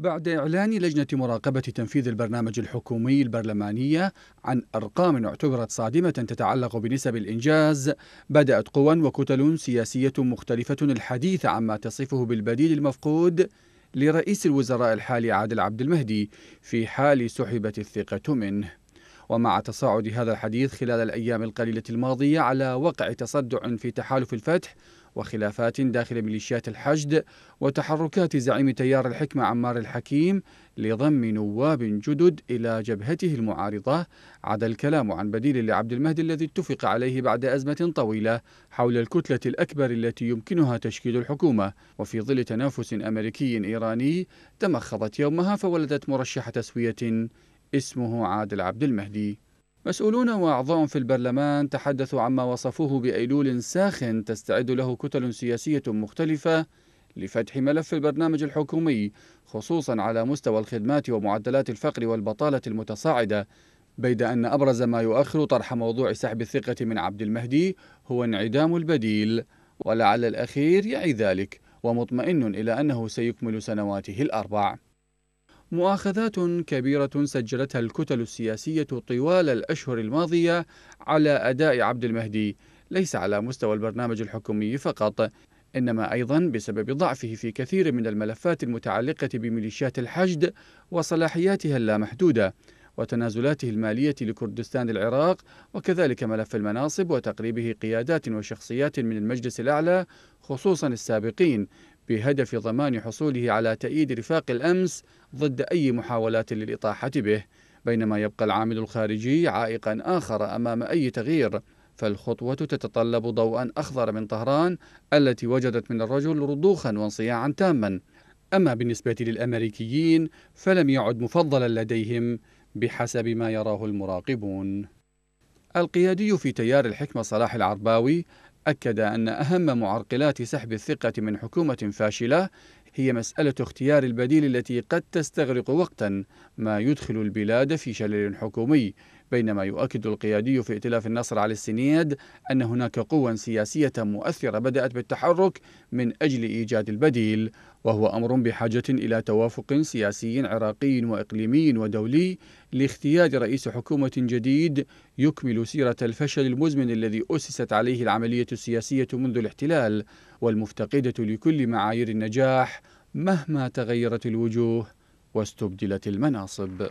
بعد إعلان لجنة مراقبة تنفيذ البرنامج الحكومي البرلمانية عن أرقام اعتبرت صادمة تتعلق بنسب الإنجاز، بدأت قوى وكتل سياسية مختلفة الحديث عما تصفه بالبديل المفقود لرئيس الوزراء الحالي عادل عبد المهدي في حال سحبت الثقة منه. ومع تصاعد هذا الحديث خلال الأيام القليلة الماضية على وقع تصدع في تحالف الفتح وخلافات داخل ميليشيات الحشد وتحركات زعيم تيار الحكمة عمار الحكيم لضم نواب جدد إلى جبهته المعارضة عدا الكلام عن بديل لعبد المهدي الذي اتفق عليه بعد أزمة طويلة حول الكتلة الأكبر التي يمكنها تشكيل الحكومة وفي ظل تنافس أمريكي إيراني تمخضت يومها فولدت مرشح تسوية اسمه عادل عبد المهدي مسؤولون وأعضاء في البرلمان تحدثوا عما وصفوه بأيلول ساخن تستعد له كتل سياسية مختلفة لفتح ملف البرنامج الحكومي خصوصا على مستوى الخدمات ومعدلات الفقر والبطالة المتصاعدة بيد أن أبرز ما يؤخر طرح موضوع سحب الثقة من عبد المهدي هو انعدام البديل ولعل الأخير يعي ذلك ومطمئن إلى أنه سيكمل سنواته الأربع مؤاخذات كبيرة سجلتها الكتل السياسية طوال الأشهر الماضية على أداء عبد المهدي ليس على مستوى البرنامج الحكومي فقط إنما أيضا بسبب ضعفه في كثير من الملفات المتعلقة بميليشيات الحشد وصلاحياتها اللامحدودة وتنازلاته المالية لكردستان العراق وكذلك ملف المناصب وتقريبه قيادات وشخصيات من المجلس الأعلى خصوصا السابقين بهدف ضمان حصوله على تأييد رفاق الأمس ضد أي محاولات للإطاحة به بينما يبقى العامل الخارجي عائقا آخر أمام أي تغيير فالخطوة تتطلب ضوءا أخضر من طهران التي وجدت من الرجل رضوخا وانصياعا تاما أما بالنسبة للأمريكيين فلم يعد مفضلا لديهم بحسب ما يراه المراقبون القيادي في تيار الحكمة صلاح العرباوي أكد أن أهم معرقلات سحب الثقة من حكومة فاشلة هي مسألة اختيار البديل التي قد تستغرق وقتا ما يدخل البلاد في شلل حكومي بينما يؤكد القيادي في ائتلاف النصر على السنياد أن هناك قوى سياسية مؤثرة بدأت بالتحرك من أجل إيجاد البديل وهو أمر بحاجة إلى توافق سياسي عراقي وإقليمي ودولي لاختيار رئيس حكومة جديد يكمل سيرة الفشل المزمن الذي أسست عليه العملية السياسية منذ الاحتلال والمفتقدة لكل معايير النجاح مهما تغيرت الوجوه واستبدلت المناصب